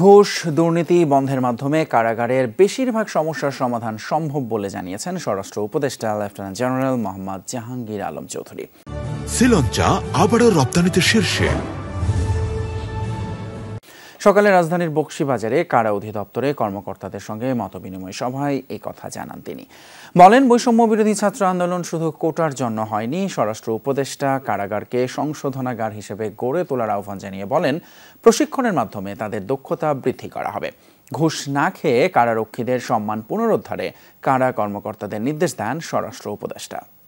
ঘুষ দুর্নীতি বন্ধের মাধ্যমে কারাগারের বেশিরভাগ সমস্যার সমাধান সম্ভব বলে জানিয়েছেন স্বরাষ্ট্র উপদেষ্টা লেফটেন্যান্ট জেনারেল মোহাম্মদ জাহাঙ্গীর আলম চৌধুরী শ্রীলঙ্কা আবারও রপ্তানিতে শীর্ষে সকালে রাজধানীর বক্সিবাজারে কারা অধিদপ্তরে কর্মকর্তাদের সঙ্গে মতবিনিময় সভায় এই কথা জানান তিনি বলেন বৈষম্য বিরোধী ছাত্র আন্দোলন শুধু কোটার জন্য হয়নি স্বরাষ্ট্র উপদেষ্টা কারাগারকে সংশোধনাগার হিসেবে গড়ে তোলার আহ্বান জানিয়ে বলেন প্রশিক্ষণের মাধ্যমে তাদের দক্ষতা বৃদ্ধি করা হবে ঘুষ না খেয়ে কারারক্ষীদের সম্মান পুনরুদ্ধারে কারা কর্মকর্তাদের নির্দেশ দেন স্বরাষ্ট্র উপদেষ্টা